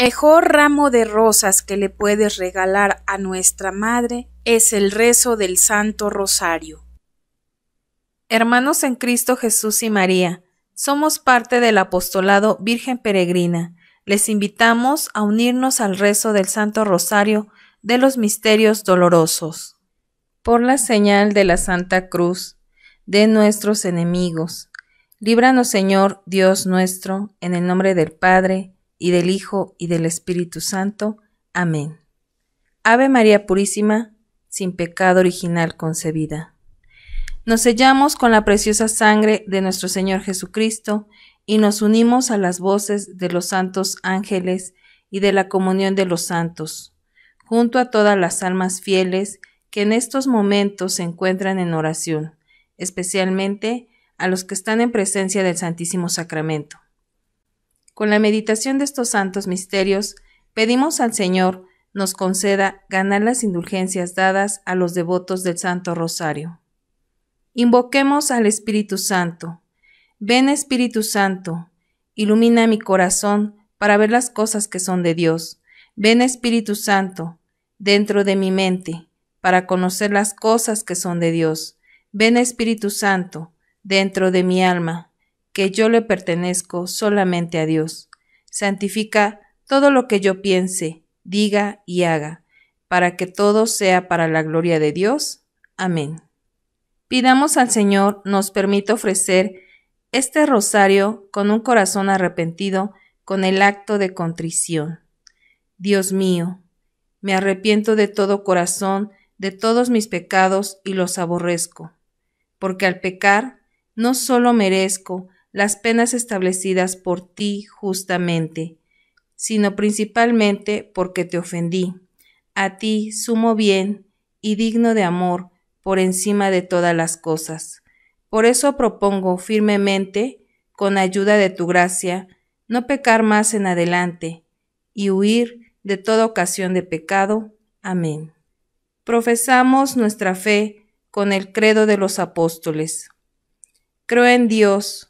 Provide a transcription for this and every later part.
Mejor ramo de rosas que le puedes regalar a nuestra Madre es el rezo del Santo Rosario. Hermanos en Cristo Jesús y María, somos parte del apostolado Virgen Peregrina. Les invitamos a unirnos al rezo del Santo Rosario de los Misterios Dolorosos. Por la señal de la Santa Cruz, de nuestros enemigos. Líbranos, Señor, Dios nuestro, en el nombre del Padre, y del Hijo y del Espíritu Santo. Amén. Ave María Purísima, sin pecado original concebida. Nos sellamos con la preciosa sangre de nuestro Señor Jesucristo y nos unimos a las voces de los santos ángeles y de la comunión de los santos, junto a todas las almas fieles que en estos momentos se encuentran en oración, especialmente a los que están en presencia del Santísimo Sacramento. Con la meditación de estos santos misterios, pedimos al Señor nos conceda ganar las indulgencias dadas a los devotos del Santo Rosario. Invoquemos al Espíritu Santo. Ven Espíritu Santo, ilumina mi corazón para ver las cosas que son de Dios. Ven Espíritu Santo, dentro de mi mente, para conocer las cosas que son de Dios. Ven Espíritu Santo, dentro de mi alma, que yo le pertenezco solamente a Dios. Santifica todo lo que yo piense, diga y haga, para que todo sea para la gloria de Dios. Amén. Pidamos al Señor nos permita ofrecer este rosario con un corazón arrepentido, con el acto de contrición. Dios mío, me arrepiento de todo corazón, de todos mis pecados y los aborrezco, porque al pecar no solo merezco, las penas establecidas por ti justamente, sino principalmente porque te ofendí, a ti sumo bien y digno de amor por encima de todas las cosas. Por eso propongo firmemente, con ayuda de tu gracia, no pecar más en adelante, y huir de toda ocasión de pecado. Amén. Profesamos nuestra fe con el credo de los apóstoles. Creo en Dios,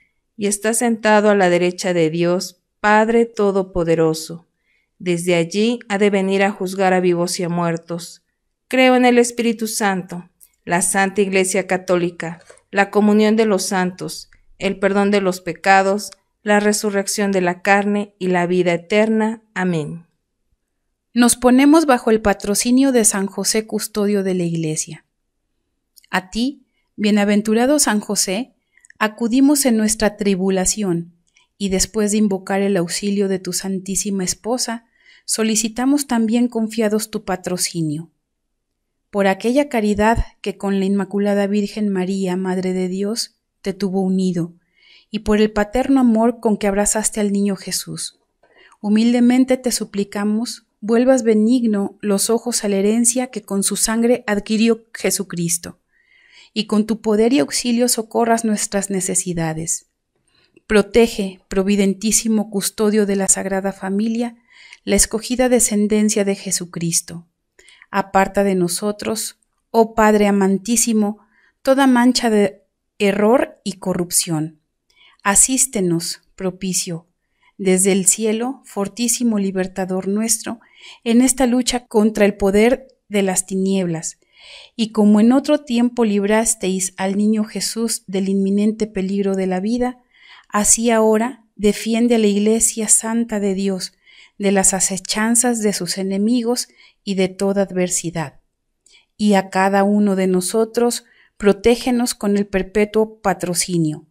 y está sentado a la derecha de Dios, Padre Todopoderoso. Desde allí ha de venir a juzgar a vivos y a muertos. Creo en el Espíritu Santo, la Santa Iglesia Católica, la comunión de los santos, el perdón de los pecados, la resurrección de la carne y la vida eterna. Amén. Nos ponemos bajo el patrocinio de San José, custodio de la Iglesia. A ti, bienaventurado San José, acudimos en nuestra tribulación, y después de invocar el auxilio de tu Santísima Esposa, solicitamos también confiados tu patrocinio. Por aquella caridad que con la Inmaculada Virgen María, Madre de Dios, te tuvo unido, y por el paterno amor con que abrazaste al niño Jesús. Humildemente te suplicamos, vuelvas benigno los ojos a la herencia que con su sangre adquirió Jesucristo y con tu poder y auxilio socorras nuestras necesidades. Protege, providentísimo custodio de la Sagrada Familia, la escogida descendencia de Jesucristo. Aparta de nosotros, oh Padre amantísimo, toda mancha de error y corrupción. Asístenos, propicio, desde el cielo, fortísimo libertador nuestro, en esta lucha contra el poder de las tinieblas, y como en otro tiempo librasteis al niño Jesús del inminente peligro de la vida, así ahora defiende a la Iglesia Santa de Dios de las acechanzas de sus enemigos y de toda adversidad. Y a cada uno de nosotros, protégenos con el perpetuo patrocinio,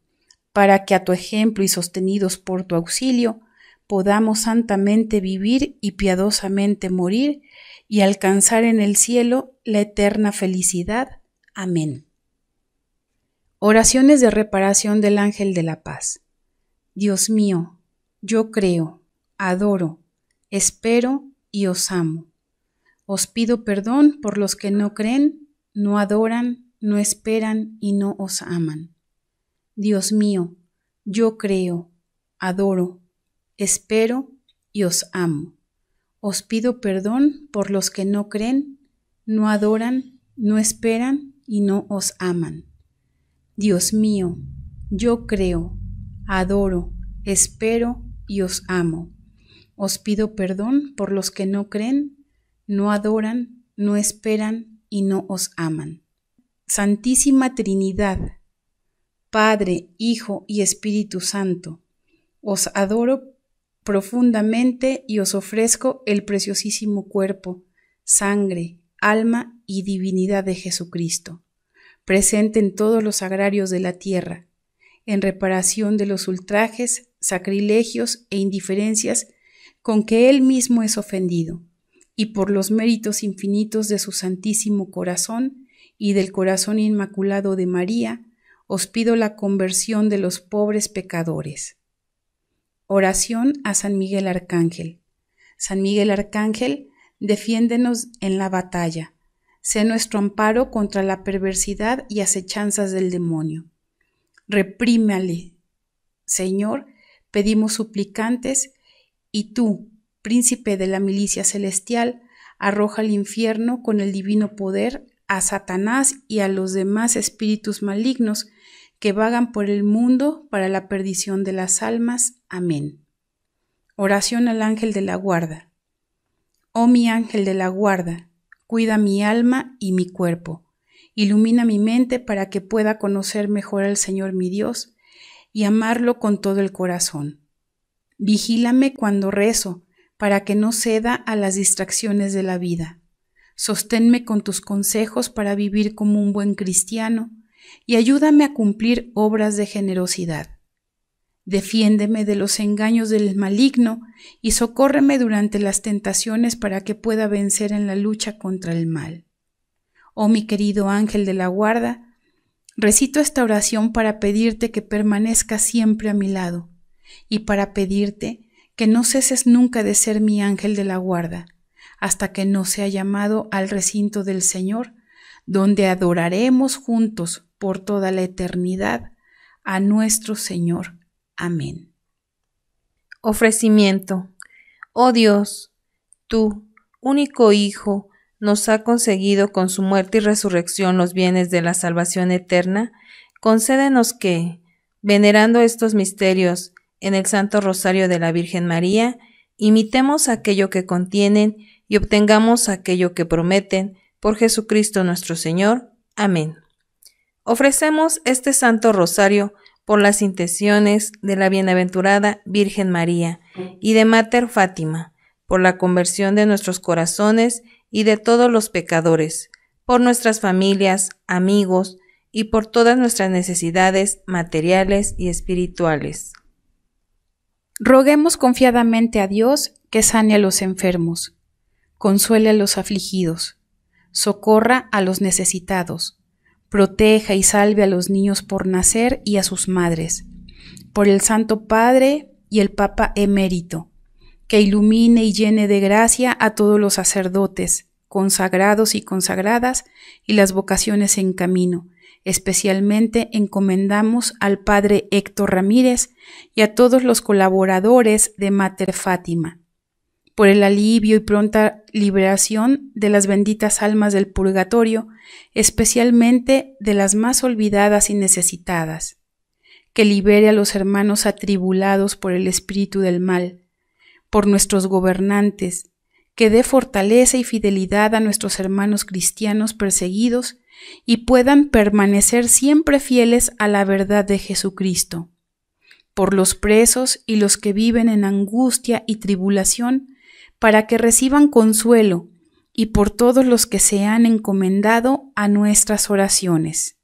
para que a tu ejemplo y sostenidos por tu auxilio, podamos santamente vivir y piadosamente morir y alcanzar en el cielo la eterna felicidad. Amén. Oraciones de reparación del ángel de la paz. Dios mío, yo creo, adoro, espero y os amo. Os pido perdón por los que no creen, no adoran, no esperan y no os aman. Dios mío, yo creo, adoro, espero y os amo. Os pido perdón por los que no creen, no adoran, no esperan y no os aman. Dios mío, yo creo, adoro, espero y os amo. Os pido perdón por los que no creen, no adoran, no esperan y no os aman. Santísima Trinidad, Padre, Hijo y Espíritu Santo, os adoro profundamente y os ofrezco el preciosísimo cuerpo, sangre, alma y divinidad de Jesucristo, presente en todos los agrarios de la tierra, en reparación de los ultrajes, sacrilegios e indiferencias con que él mismo es ofendido, y por los méritos infinitos de su santísimo corazón y del corazón inmaculado de María, os pido la conversión de los pobres pecadores Oración a San Miguel Arcángel. San Miguel Arcángel, defiéndenos en la batalla. Sé nuestro amparo contra la perversidad y acechanzas del demonio. Reprímale, Señor, pedimos suplicantes, y tú, príncipe de la milicia celestial, arroja al infierno con el divino poder a Satanás y a los demás espíritus malignos que vagan por el mundo para la perdición de las almas. Amén. Oración al ángel de la guarda. Oh mi ángel de la guarda, cuida mi alma y mi cuerpo. Ilumina mi mente para que pueda conocer mejor al Señor mi Dios y amarlo con todo el corazón. Vigílame cuando rezo, para que no ceda a las distracciones de la vida. Sosténme con tus consejos para vivir como un buen cristiano y ayúdame a cumplir obras de generosidad. Defiéndeme de los engaños del maligno y socórreme durante las tentaciones para que pueda vencer en la lucha contra el mal. Oh mi querido ángel de la guarda, recito esta oración para pedirte que permanezca siempre a mi lado y para pedirte que no ceses nunca de ser mi ángel de la guarda, hasta que no sea llamado al recinto del Señor, donde adoraremos juntos por toda la eternidad a nuestro Señor. Amén. Ofrecimiento. Oh Dios, tú, único Hijo, nos ha conseguido con su muerte y resurrección los bienes de la salvación eterna, concédenos que, venerando estos misterios en el Santo Rosario de la Virgen María, imitemos aquello que contienen y obtengamos aquello que prometen por Jesucristo nuestro Señor. Amén. Ofrecemos este Santo Rosario por las intenciones de la Bienaventurada Virgen María y de Mater Fátima, por la conversión de nuestros corazones y de todos los pecadores, por nuestras familias, amigos y por todas nuestras necesidades materiales y espirituales. Roguemos confiadamente a Dios que sane a los enfermos, consuele a los afligidos, socorra a los necesitados proteja y salve a los niños por nacer y a sus madres, por el Santo Padre y el Papa emérito, que ilumine y llene de gracia a todos los sacerdotes, consagrados y consagradas, y las vocaciones en camino. Especialmente encomendamos al Padre Héctor Ramírez y a todos los colaboradores de Mater Fátima por el alivio y pronta liberación de las benditas almas del purgatorio, especialmente de las más olvidadas y necesitadas, que libere a los hermanos atribulados por el espíritu del mal, por nuestros gobernantes, que dé fortaleza y fidelidad a nuestros hermanos cristianos perseguidos y puedan permanecer siempre fieles a la verdad de Jesucristo. Por los presos y los que viven en angustia y tribulación, para que reciban consuelo y por todos los que se han encomendado a nuestras oraciones.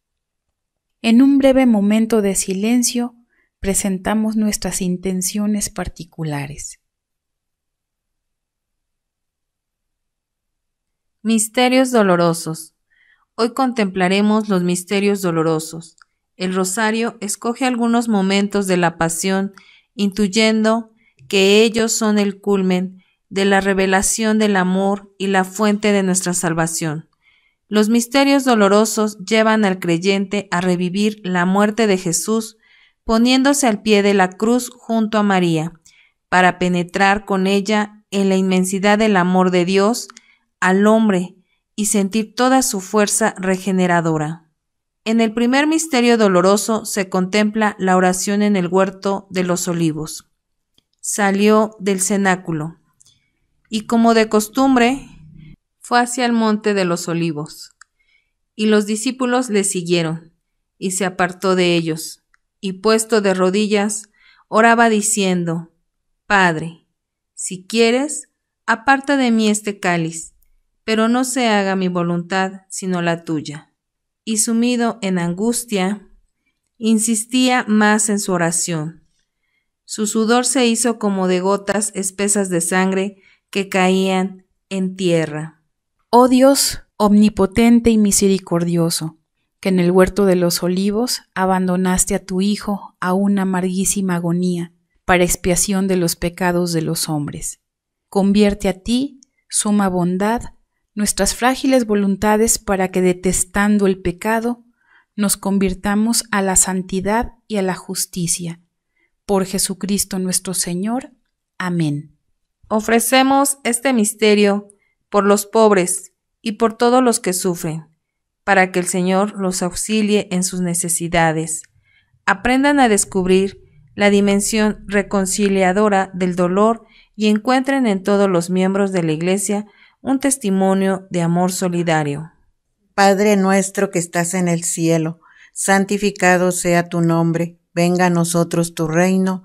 En un breve momento de silencio presentamos nuestras intenciones particulares. Misterios dolorosos. Hoy contemplaremos los misterios dolorosos. El rosario escoge algunos momentos de la pasión, intuyendo que ellos son el culmen de la revelación del amor y la fuente de nuestra salvación. Los misterios dolorosos llevan al creyente a revivir la muerte de Jesús, poniéndose al pie de la cruz junto a María, para penetrar con ella en la inmensidad del amor de Dios al hombre y sentir toda su fuerza regeneradora. En el primer misterio doloroso se contempla la oración en el huerto de los olivos. Salió del cenáculo y como de costumbre, fue hacia el monte de los olivos. Y los discípulos le siguieron, y se apartó de ellos, y puesto de rodillas, oraba diciendo, Padre, si quieres, aparta de mí este cáliz, pero no se haga mi voluntad sino la tuya. Y sumido en angustia, insistía más en su oración. Su sudor se hizo como de gotas espesas de sangre que caían en tierra. Oh Dios, omnipotente y misericordioso, que en el huerto de los olivos abandonaste a tu Hijo a una amarguísima agonía para expiación de los pecados de los hombres. Convierte a ti, suma bondad, nuestras frágiles voluntades para que detestando el pecado, nos convirtamos a la santidad y a la justicia. Por Jesucristo nuestro Señor. Amén. Ofrecemos este misterio por los pobres y por todos los que sufren, para que el Señor los auxilie en sus necesidades. Aprendan a descubrir la dimensión reconciliadora del dolor y encuentren en todos los miembros de la Iglesia un testimonio de amor solidario. Padre nuestro que estás en el cielo, santificado sea tu nombre, venga a nosotros tu reino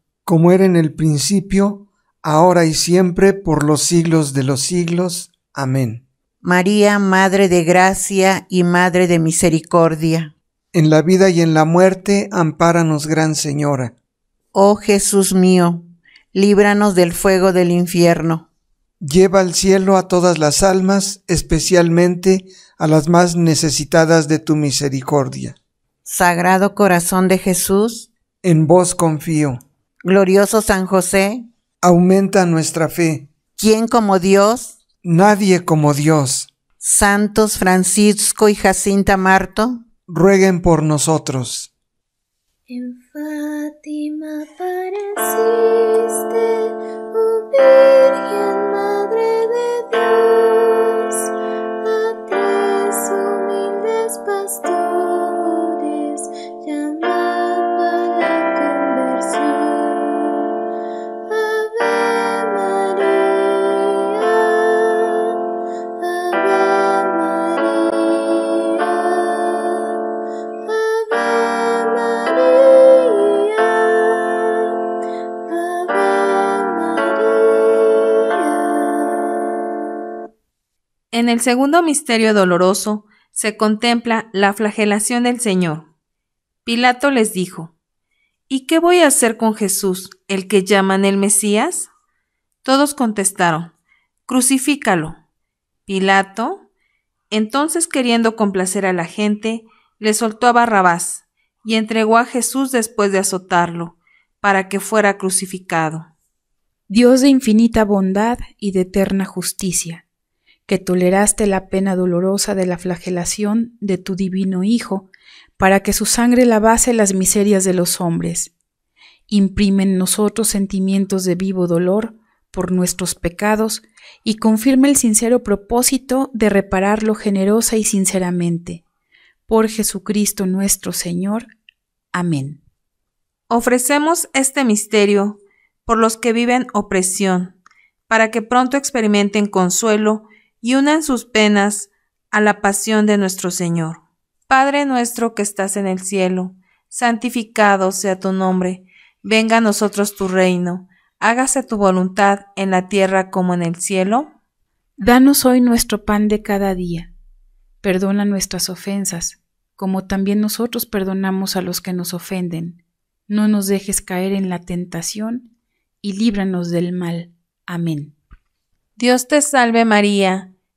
como era en el principio, ahora y siempre, por los siglos de los siglos. Amén. María, Madre de Gracia y Madre de Misericordia. En la vida y en la muerte, ampáranos, Gran Señora. Oh Jesús mío, líbranos del fuego del infierno. Lleva al cielo a todas las almas, especialmente a las más necesitadas de tu misericordia. Sagrado Corazón de Jesús, en vos confío. Glorioso San José, aumenta nuestra fe. ¿Quién como Dios? Nadie como Dios. Santos Francisco y Jacinta Marto, rueguen por nosotros. En Fátima apareciste, oh Virgen Madre de Dios, a humildes pastores. En el segundo misterio doloroso se contempla la flagelación del Señor. Pilato les dijo, ¿Y qué voy a hacer con Jesús, el que llaman el Mesías? Todos contestaron, Crucifícalo. Pilato, entonces queriendo complacer a la gente, le soltó a Barrabás y entregó a Jesús después de azotarlo, para que fuera crucificado. Dios de infinita bondad y de eterna justicia que toleraste la pena dolorosa de la flagelación de tu divino Hijo, para que su sangre lavase las miserias de los hombres. Imprime en nosotros sentimientos de vivo dolor por nuestros pecados y confirma el sincero propósito de repararlo generosa y sinceramente. Por Jesucristo nuestro Señor. Amén. Ofrecemos este misterio por los que viven opresión, para que pronto experimenten consuelo y unan sus penas a la pasión de nuestro Señor. Padre nuestro que estás en el cielo, santificado sea tu nombre, venga a nosotros tu reino, hágase tu voluntad en la tierra como en el cielo. Danos hoy nuestro pan de cada día. Perdona nuestras ofensas, como también nosotros perdonamos a los que nos ofenden. No nos dejes caer en la tentación, y líbranos del mal. Amén. Dios te salve María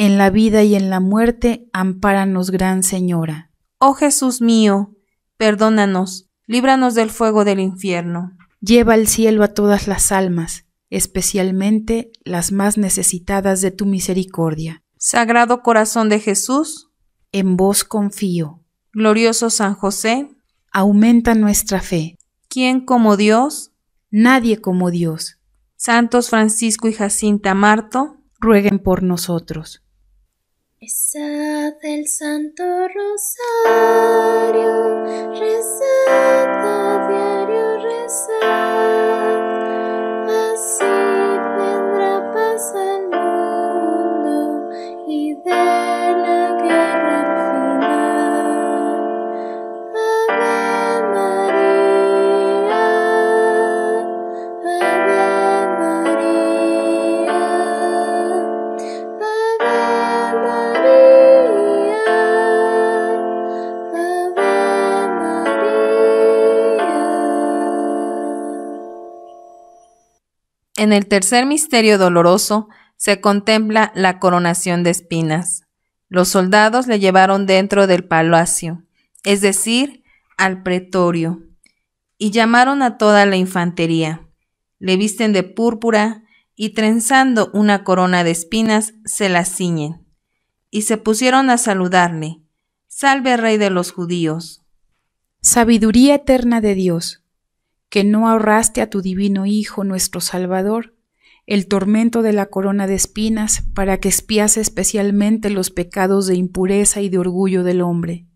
en la vida y en la muerte, ampáranos, Gran Señora. Oh Jesús mío, perdónanos, líbranos del fuego del infierno. Lleva al cielo a todas las almas, especialmente las más necesitadas de tu misericordia. Sagrado Corazón de Jesús, en vos confío. Glorioso San José, aumenta nuestra fe. ¿Quién como Dios? Nadie como Dios. Santos Francisco y Jacinta Marto, rueguen por nosotros. Rezad el Santo Rosario, rezad a diario, rezad. En el tercer misterio doloroso se contempla la coronación de espinas. Los soldados le llevaron dentro del palacio, es decir, al pretorio, y llamaron a toda la infantería. Le visten de púrpura y trenzando una corona de espinas se la ciñen. Y se pusieron a saludarle. Salve Rey de los judíos. Sabiduría eterna de Dios que no ahorraste a tu divino Hijo nuestro Salvador, el tormento de la corona de espinas, para que espiase especialmente los pecados de impureza y de orgullo del hombre.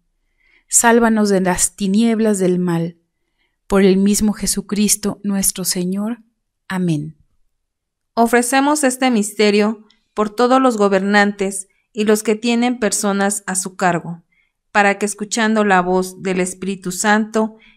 Sálvanos de las tinieblas del mal. Por el mismo Jesucristo nuestro Señor. Amén. Ofrecemos este misterio por todos los gobernantes y los que tienen personas a su cargo, para que escuchando la voz del Espíritu Santo,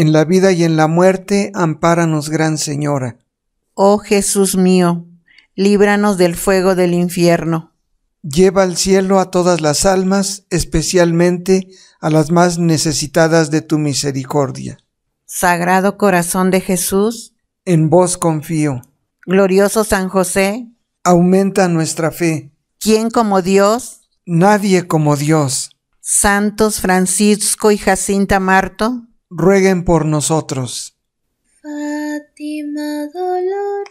en la vida y en la muerte, ampáranos, Gran Señora. Oh Jesús mío, líbranos del fuego del infierno. Lleva al cielo a todas las almas, especialmente a las más necesitadas de tu misericordia. Sagrado Corazón de Jesús, en vos confío. Glorioso San José, aumenta nuestra fe. ¿Quién como Dios? Nadie como Dios. Santos Francisco y Jacinta Marto, rueguen por nosotros. Fátima dolorosa,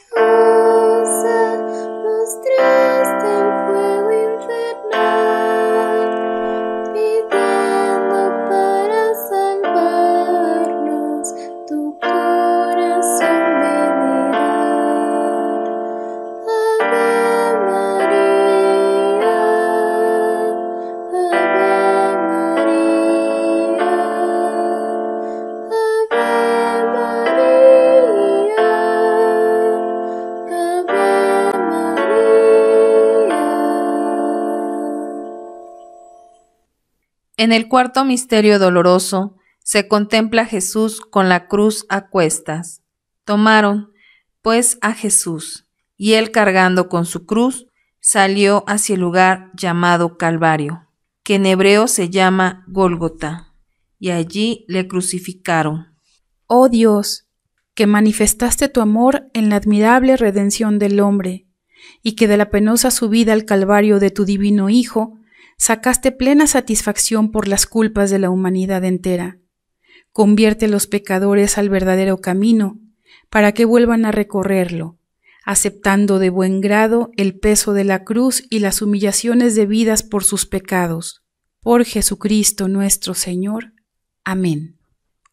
mostraste el fuego infernal. En el cuarto misterio doloroso se contempla a Jesús con la cruz a cuestas. Tomaron, pues, a Jesús, y él cargando con su cruz, salió hacia el lugar llamado Calvario, que en hebreo se llama Gólgota, y allí le crucificaron. Oh Dios, que manifestaste tu amor en la admirable redención del hombre, y que de la penosa subida al Calvario de tu divino Hijo, sacaste plena satisfacción por las culpas de la humanidad entera. Convierte los pecadores al verdadero camino, para que vuelvan a recorrerlo, aceptando de buen grado el peso de la cruz y las humillaciones debidas por sus pecados. Por Jesucristo nuestro Señor. Amén.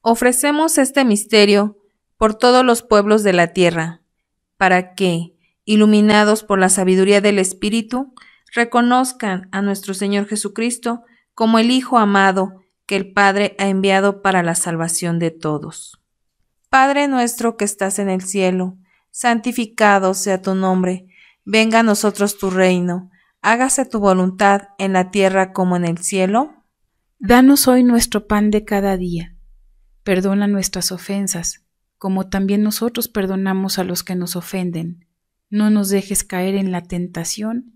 Ofrecemos este misterio por todos los pueblos de la tierra, para que, iluminados por la sabiduría del Espíritu, reconozcan a nuestro Señor Jesucristo como el Hijo amado que el Padre ha enviado para la salvación de todos. Padre nuestro que estás en el cielo, santificado sea tu nombre, venga a nosotros tu reino, hágase tu voluntad en la tierra como en el cielo. Danos hoy nuestro pan de cada día, perdona nuestras ofensas, como también nosotros perdonamos a los que nos ofenden. No nos dejes caer en la tentación,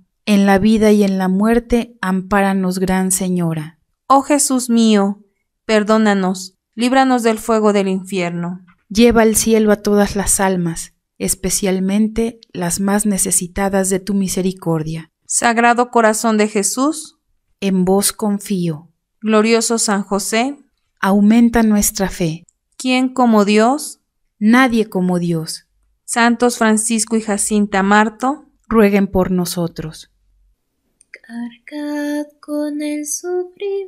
en la vida y en la muerte, ampáranos, Gran Señora. Oh Jesús mío, perdónanos, líbranos del fuego del infierno. Lleva al cielo a todas las almas, especialmente las más necesitadas de tu misericordia. Sagrado Corazón de Jesús, en vos confío. Glorioso San José, aumenta nuestra fe. ¿Quién como Dios? Nadie como Dios. Santos Francisco y Jacinta Marto, rueguen por nosotros. Cargad con el sufrimiento,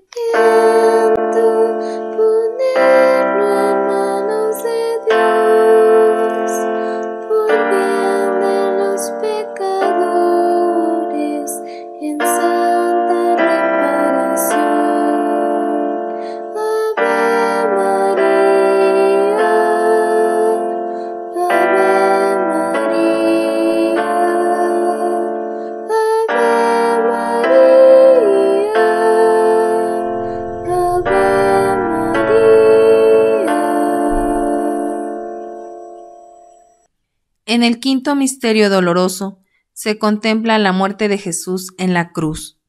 ponerlo en manos de Dios. En el quinto misterio doloroso se contempla la muerte de Jesús en la cruz.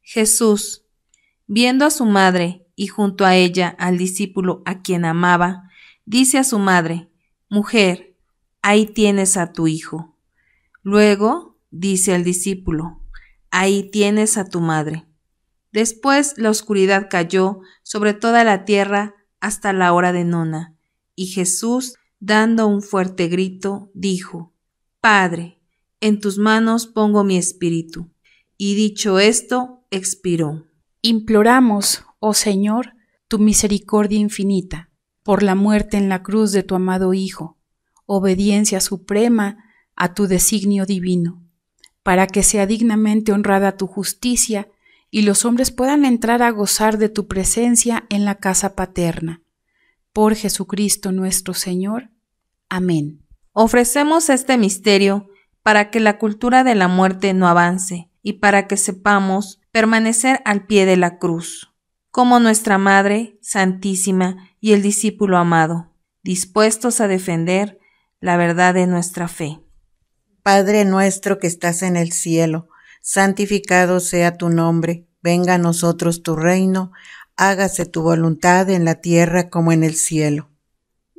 Jesús, viendo a su madre y junto a ella al discípulo a quien amaba, dice a su madre, Mujer, ahí tienes a tu hijo. Luego dice al discípulo, Ahí tienes a tu madre. Después la oscuridad cayó sobre toda la tierra hasta la hora de nona, y Jesús dando un fuerte grito, dijo, Padre, en tus manos pongo mi espíritu. Y dicho esto, expiró. Imploramos, oh Señor, tu misericordia infinita, por la muerte en la cruz de tu amado Hijo, obediencia suprema a tu designio divino, para que sea dignamente honrada tu justicia y los hombres puedan entrar a gozar de tu presencia en la casa paterna. Por Jesucristo nuestro Señor. Amén. Ofrecemos este misterio para que la cultura de la muerte no avance y para que sepamos permanecer al pie de la cruz, como nuestra Madre Santísima y el discípulo amado, dispuestos a defender la verdad de nuestra fe. Padre nuestro que estás en el cielo, santificado sea tu nombre, venga a nosotros tu reino, hágase tu voluntad en la tierra como en el cielo.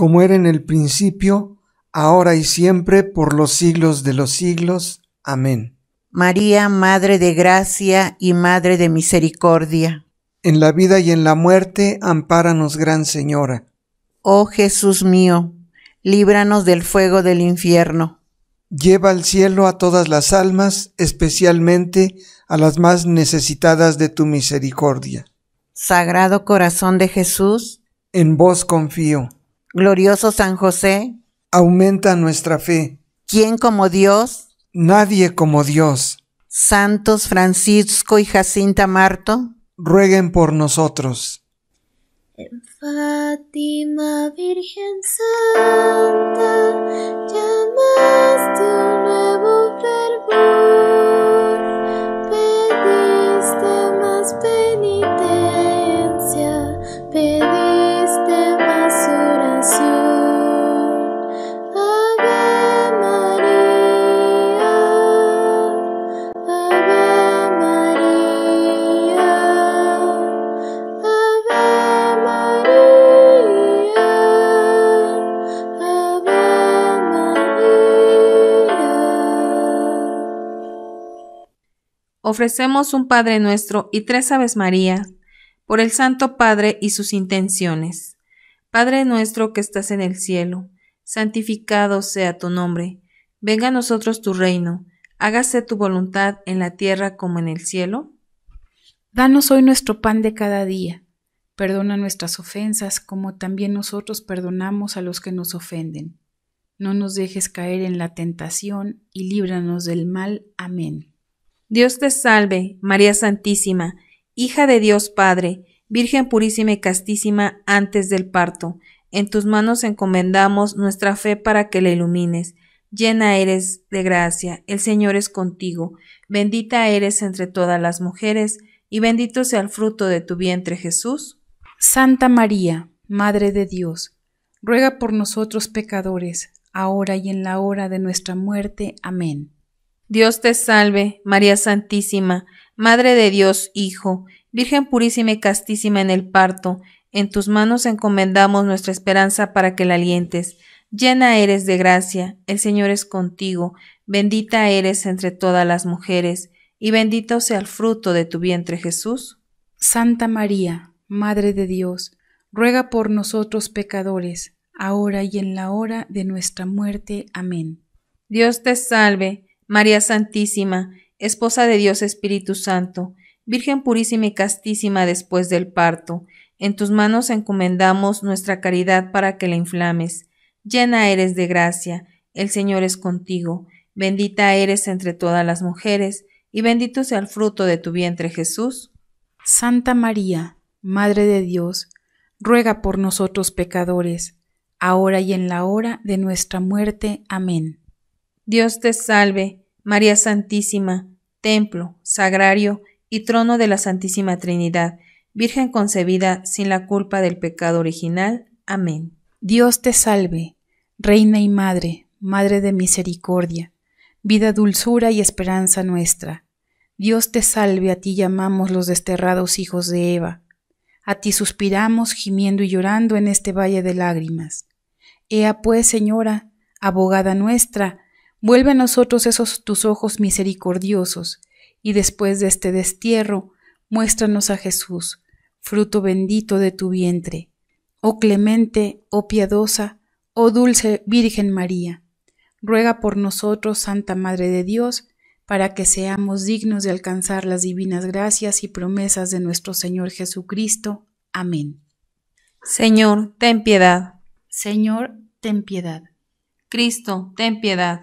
como era en el principio, ahora y siempre, por los siglos de los siglos. Amén. María, Madre de Gracia y Madre de Misericordia. En la vida y en la muerte, ampáranos, Gran Señora. Oh Jesús mío, líbranos del fuego del infierno. Lleva al cielo a todas las almas, especialmente a las más necesitadas de tu misericordia. Sagrado Corazón de Jesús, en vos confío. Glorioso San José, aumenta nuestra fe. ¿Quién como Dios? Nadie como Dios. Santos Francisco y Jacinta Marto, rueguen por nosotros. En Fátima, Virgen Santa, llamaste un nuevo fervor, pediste más penitencia, pediste ofrecemos un Padre nuestro y tres Aves María por el Santo Padre y sus intenciones. Padre nuestro que estás en el cielo, santificado sea tu nombre, venga a nosotros tu reino, hágase tu voluntad en la tierra como en el cielo. Danos hoy nuestro pan de cada día. Perdona nuestras ofensas como también nosotros perdonamos a los que nos ofenden. No nos dejes caer en la tentación y líbranos del mal. Amén. Dios te salve, María Santísima, hija de Dios Padre, Virgen purísima y castísima antes del parto. En tus manos encomendamos nuestra fe para que la ilumines. Llena eres de gracia, el Señor es contigo. Bendita eres entre todas las mujeres, y bendito sea el fruto de tu vientre Jesús. Santa María, Madre de Dios, ruega por nosotros pecadores, ahora y en la hora de nuestra muerte. Amén. Dios te salve, María Santísima, Madre de Dios Hijo, Virgen purísima y castísima en el parto, en tus manos encomendamos nuestra esperanza para que la alientes. Llena eres de gracia, el Señor es contigo, bendita eres entre todas las mujeres, y bendito sea el fruto de tu vientre Jesús. Santa María, Madre de Dios, ruega por nosotros pecadores, ahora y en la hora de nuestra muerte. Amén. Dios te salve, María Santísima, Esposa de Dios Espíritu Santo, Virgen purísima y castísima después del parto, en tus manos encomendamos nuestra caridad para que la inflames. Llena eres de gracia, el Señor es contigo, bendita eres entre todas las mujeres, y bendito sea el fruto de tu vientre Jesús. Santa María, Madre de Dios, ruega por nosotros pecadores, ahora y en la hora de nuestra muerte. Amén. Dios te salve, María Santísima, templo, sagrario y trono de la Santísima Trinidad, Virgen concebida sin la culpa del pecado original. Amén. Dios te salve, Reina y Madre, Madre de Misericordia, vida, dulzura y esperanza nuestra. Dios te salve, a ti llamamos los desterrados hijos de Eva. A ti suspiramos, gimiendo y llorando en este valle de lágrimas. Ea pues, Señora, abogada nuestra, Vuelve a nosotros esos tus ojos misericordiosos, y después de este destierro, muéstranos a Jesús, fruto bendito de tu vientre. Oh clemente, oh piadosa, oh dulce Virgen María, ruega por nosotros, Santa Madre de Dios, para que seamos dignos de alcanzar las divinas gracias y promesas de nuestro Señor Jesucristo. Amén. Señor, ten piedad. Señor, ten piedad. Cristo, ten piedad.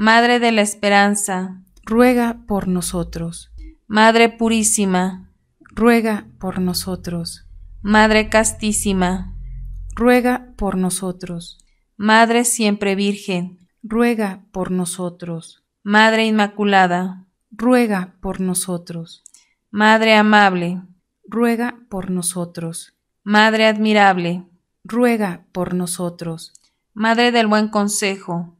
Madre de la Esperanza, ruega por nosotros. Madre Purísima, ruega por nosotros. Madre Castísima, ruega por nosotros. Madre Siempre Virgen, ruega por nosotros. Madre Inmaculada, ruega por nosotros. Madre Amable, ruega por nosotros. Madre Admirable, ruega por nosotros. Madre del Buen Consejo,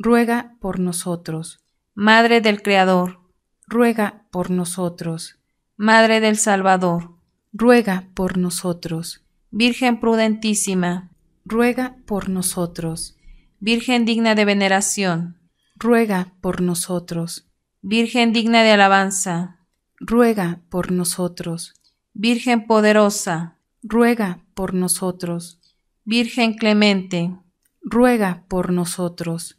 ruega por nosotros. Madre del Creador, ruega por nosotros. Madre del Salvador, ruega por nosotros. Virgen prudentísima, ruega por nosotros. Virgen digna de veneración, ruega por nosotros. Virgen digna de alabanza, ruega por nosotros. Virgen poderosa, ruega por nosotros. Virgen clemente, ruega por nosotros.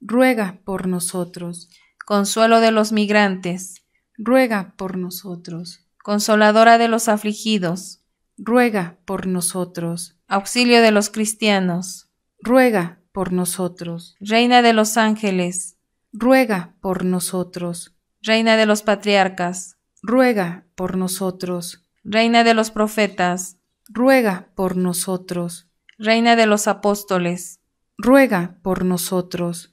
ruega por nosotros. Consuelo de los migrantes, ruega por nosotros. Consoladora de los afligidos, ruega por nosotros. Auxilio de los cristianos, ruega por nosotros. Reina de los ángeles, ruega por nosotros. Reina de los patriarcas, ruega por nosotros. Reina de los profetas, ruega por nosotros. Reina de los apóstoles, ruega por nosotros.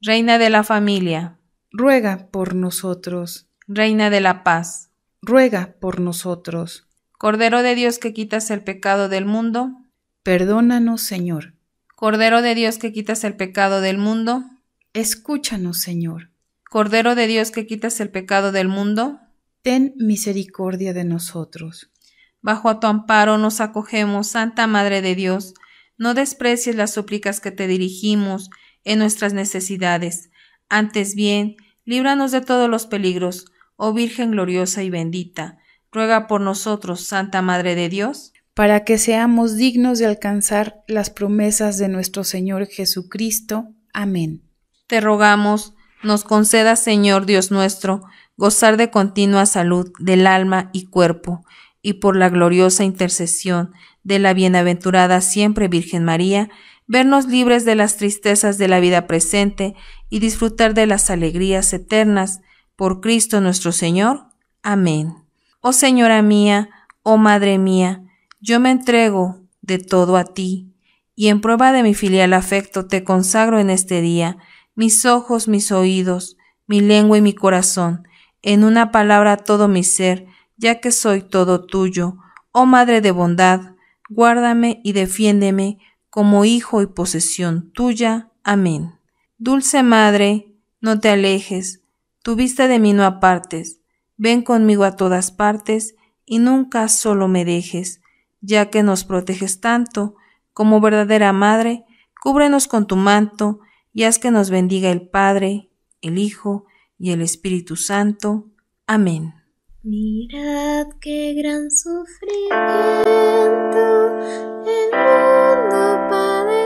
Reina de la familia, ruega por nosotros. Reina de la paz, ruega por nosotros. Cordero de Dios que quitas el pecado del mundo, perdónanos Señor. Cordero de Dios que quitas el pecado del mundo, escúchanos Señor. Cordero de Dios que quitas el pecado del mundo, ten misericordia de nosotros. Bajo tu amparo nos acogemos, Santa Madre de Dios, no desprecies las súplicas que te dirigimos, en nuestras necesidades. Antes bien, líbranos de todos los peligros, oh Virgen gloriosa y bendita. Ruega por nosotros, Santa Madre de Dios, para que seamos dignos de alcanzar las promesas de nuestro Señor Jesucristo. Amén. Te rogamos, nos conceda, Señor Dios nuestro, gozar de continua salud del alma y cuerpo y por la gloriosa intercesión de la bienaventurada siempre Virgen María, vernos libres de las tristezas de la vida presente y disfrutar de las alegrías eternas, por Cristo nuestro Señor. Amén. Oh Señora mía, oh Madre mía, yo me entrego de todo a ti, y en prueba de mi filial afecto te consagro en este día mis ojos, mis oídos, mi lengua y mi corazón, en una palabra todo mi ser, ya que soy todo tuyo. Oh Madre de bondad, guárdame y defiéndeme como hijo y posesión tuya. Amén. Dulce Madre, no te alejes, tu vista de mí no apartes, ven conmigo a todas partes y nunca solo me dejes, ya que nos proteges tanto, como verdadera Madre, cúbrenos con tu manto y haz que nos bendiga el Padre, el Hijo y el Espíritu Santo. Amén. Mirad qué gran sufrimiento el mundo padece.